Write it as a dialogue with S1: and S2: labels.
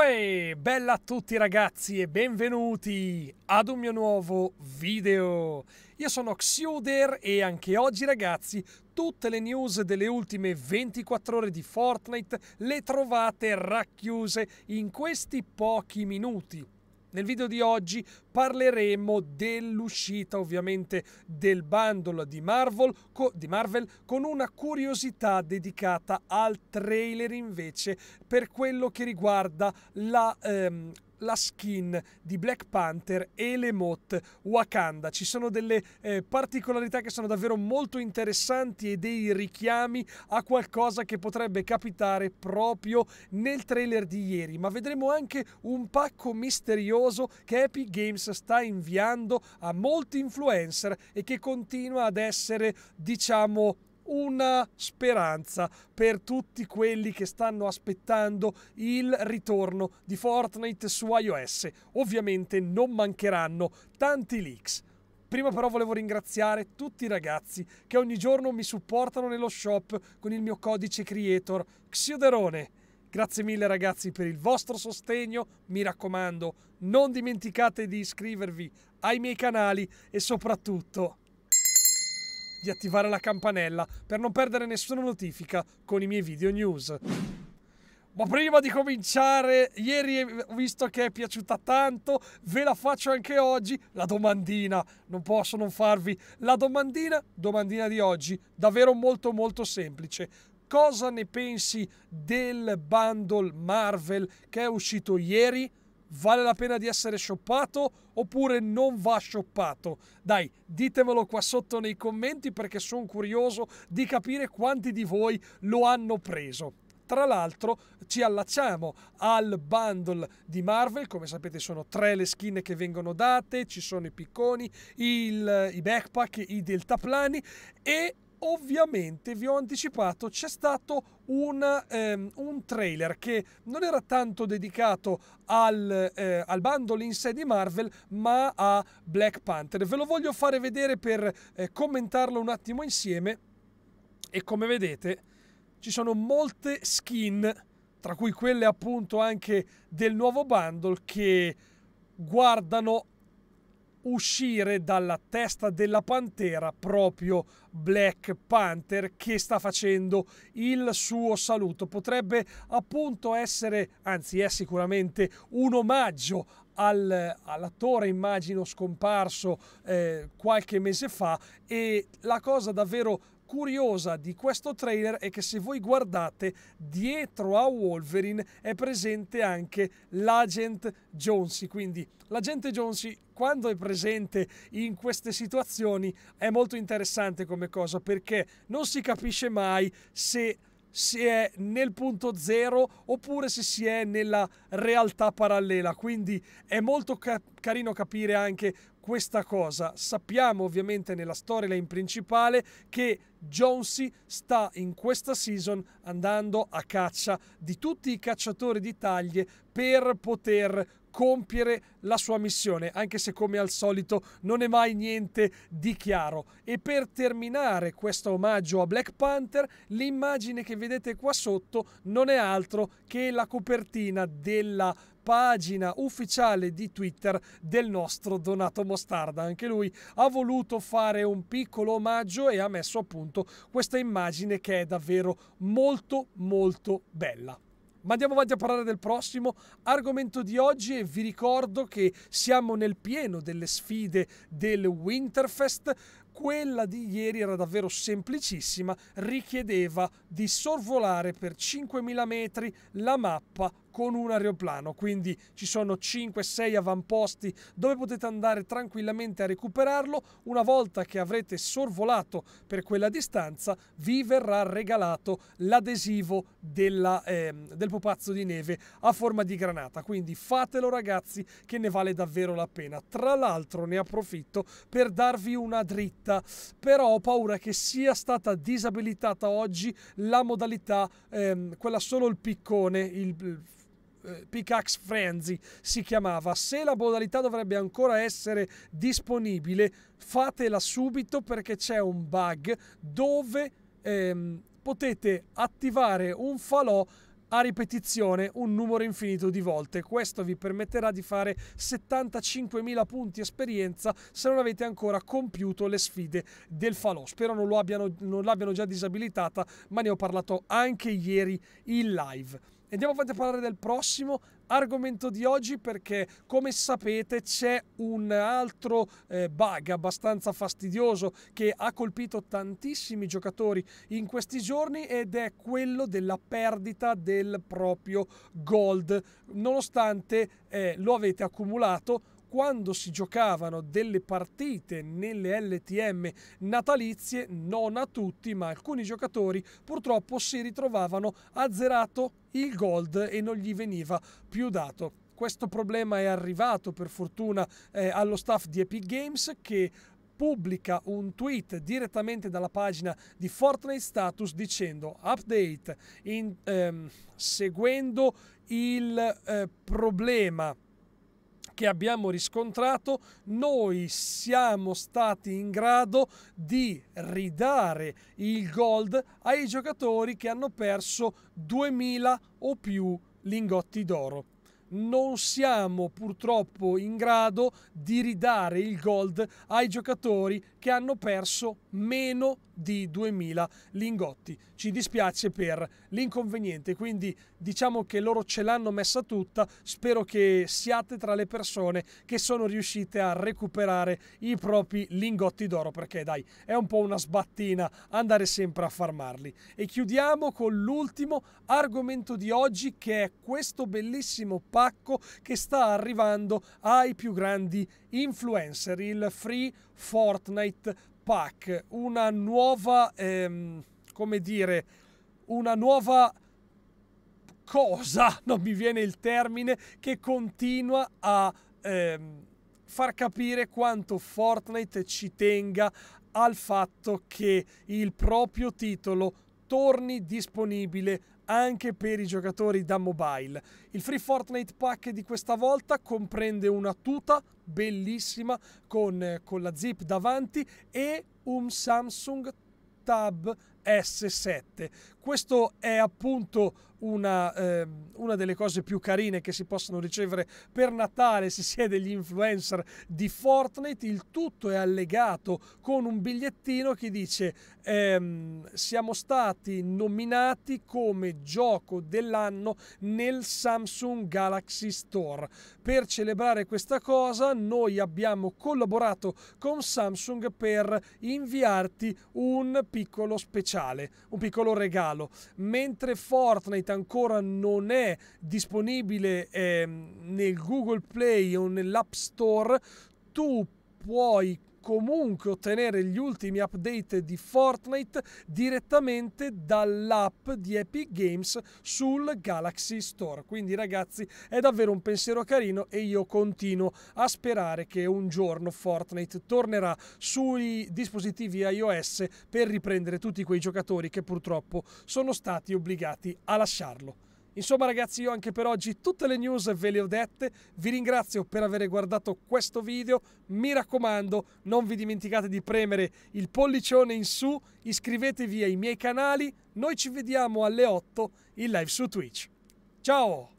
S1: Uè, bella a tutti ragazzi e benvenuti ad un mio nuovo video. Io sono Xuder e anche oggi ragazzi tutte le news delle ultime 24 ore di Fortnite le trovate racchiuse in questi pochi minuti. Nel video di oggi parleremo dell'uscita ovviamente del bundle di Marvel, di Marvel, con una curiosità dedicata al trailer invece per quello che riguarda la ehm, la skin di Black Panther e le motte Wakanda. Ci sono delle eh, particolarità che sono davvero molto interessanti e dei richiami a qualcosa che potrebbe capitare proprio nel trailer di ieri, ma vedremo anche un pacco misterioso che Epic Games sta inviando a molti influencer e che continua ad essere, diciamo, una speranza per tutti quelli che stanno aspettando il ritorno di Fortnite su iOS. Ovviamente non mancheranno tanti leaks. Prima però volevo ringraziare tutti i ragazzi che ogni giorno mi supportano nello shop con il mio codice creator Xioderone. Grazie mille ragazzi per il vostro sostegno, mi raccomando non dimenticate di iscrivervi ai miei canali e soprattutto di attivare la campanella per non perdere nessuna notifica con i miei video news. Ma prima di cominciare, ieri ho visto che è piaciuta tanto, ve la faccio anche oggi, la domandina, non posso non farvi la domandina, domandina di oggi, davvero molto molto semplice. Cosa ne pensi del bundle Marvel che è uscito ieri? vale la pena di essere shoppato oppure non va shoppato? Dai, ditemelo qua sotto nei commenti perché sono curioso di capire quanti di voi lo hanno preso. Tra l'altro ci allacciamo al bundle di Marvel, come sapete sono tre le skin che vengono date, ci sono i picconi, il, i backpack, i deltaplani e ovviamente vi ho anticipato c'è stato un, ehm, un, trailer che non era tanto dedicato al, eh, al, bundle in sé di Marvel ma a Black Panther ve lo voglio fare vedere per eh, commentarlo un attimo insieme e come vedete ci sono molte skin tra cui quelle appunto anche del nuovo bundle che guardano uscire dalla testa della pantera proprio Black Panther che sta facendo il suo saluto. Potrebbe appunto essere, anzi è sicuramente un omaggio al, all'attore immagino scomparso eh, qualche mese fa e la cosa davvero curiosa di questo trailer è che se voi guardate dietro a Wolverine è presente anche l'agent Jonesy, quindi l'agente Jonesy quando è presente in queste situazioni è molto interessante come cosa perché non si capisce mai se si è nel punto zero oppure se si è nella realtà parallela. Quindi è molto ca carino capire anche questa cosa. Sappiamo ovviamente nella storyline principale che Jonesy sta in questa season andando a caccia di tutti i cacciatori di taglie per poter compiere la sua missione, anche se come al solito non è mai niente di chiaro. E per terminare questo omaggio a Black Panther, l'immagine che vedete qua sotto non è altro che la copertina della pagina ufficiale di Twitter del nostro Donato Mostarda. Anche lui ha voluto fare un piccolo omaggio e ha messo appunto questa immagine che è davvero molto molto bella. Ma andiamo avanti a parlare del prossimo argomento di oggi e vi ricordo che siamo nel pieno delle sfide del Winterfest. Quella di ieri era davvero semplicissima, richiedeva di sorvolare per 5.000 metri la mappa con un aeroplano, quindi ci sono 5-6 avamposti dove potete andare tranquillamente a recuperarlo. Una volta che avrete sorvolato per quella distanza vi verrà regalato l'adesivo eh, del pupazzo di neve a forma di granata, quindi fatelo ragazzi che ne vale davvero la pena. Tra l'altro ne approfitto per darvi una dritta, però ho paura che sia stata disabilitata oggi la modalità, ehm, quella solo il piccone, il eh, Pickaxe Frenzy si chiamava. Se la modalità dovrebbe ancora essere disponibile, fatela subito perché c'è un bug dove ehm, potete attivare un falò a ripetizione un numero infinito di volte. Questo vi permetterà di fare 75.000 punti esperienza se non avete ancora compiuto le sfide del falò. Spero non l'abbiano già disabilitata, ma ne ho parlato anche ieri in live. Andiamo avanti a parlare del prossimo argomento di oggi perché come sapete c'è un altro eh, bug abbastanza fastidioso che ha colpito tantissimi giocatori in questi giorni ed è quello della perdita del proprio gold nonostante eh, lo avete accumulato quando si giocavano delle partite nelle LTM natalizie, non a tutti, ma alcuni giocatori purtroppo si ritrovavano azzerato il gold e non gli veniva più dato. Questo problema è arrivato per fortuna eh, allo staff di Epic Games che pubblica un tweet direttamente dalla pagina di Fortnite Status dicendo update in, ehm, seguendo il eh, problema che abbiamo riscontrato, noi siamo stati in grado di ridare il gold ai giocatori che hanno perso 2000 o più lingotti d'oro non siamo purtroppo in grado di ridare il gold ai giocatori che hanno perso meno di 2000 lingotti. Ci dispiace per l'inconveniente, quindi diciamo che loro ce l'hanno messa tutta, spero che siate tra le persone che sono riuscite a recuperare i propri lingotti d'oro, perché dai, è un po' una sbattina andare sempre a farmarli. E chiudiamo con l'ultimo argomento di oggi che è questo bellissimo pacco che sta arrivando ai più grandi influencer, il Free Fortnite Pack, una nuova, ehm, come dire, una nuova cosa, non mi viene il termine, che continua a ehm, far capire quanto Fortnite ci tenga al fatto che il proprio titolo torni disponibile anche per i giocatori da mobile. Il Free Fortnite Pack di questa volta comprende una tuta bellissima con, eh, con la zip davanti e un Samsung Tab S7. Questo è appunto una, eh, una, delle cose più carine che si possono ricevere per Natale se si è degli influencer di Fortnite. Il tutto è allegato con un bigliettino che dice ehm, siamo stati nominati come gioco dell'anno nel Samsung Galaxy Store. Per celebrare questa cosa noi abbiamo collaborato con Samsung per inviarti un piccolo speciale, un piccolo regalo. Mentre Fortnite attualmente ancora non è disponibile eh, nel Google Play o nell'App Store, tu puoi comunque ottenere gli ultimi update di Fortnite direttamente dall'app di Epic Games sul Galaxy Store. Quindi ragazzi è davvero un pensiero carino e io continuo a sperare che un giorno Fortnite tornerà sui dispositivi iOS per riprendere tutti quei giocatori che purtroppo sono stati obbligati a lasciarlo. Insomma ragazzi io anche per oggi tutte le news ve le ho dette, vi ringrazio per aver guardato questo video, mi raccomando non vi dimenticate di premere il pollicione in su, iscrivetevi ai miei canali, noi ci vediamo alle 8 in live su Twitch. Ciao!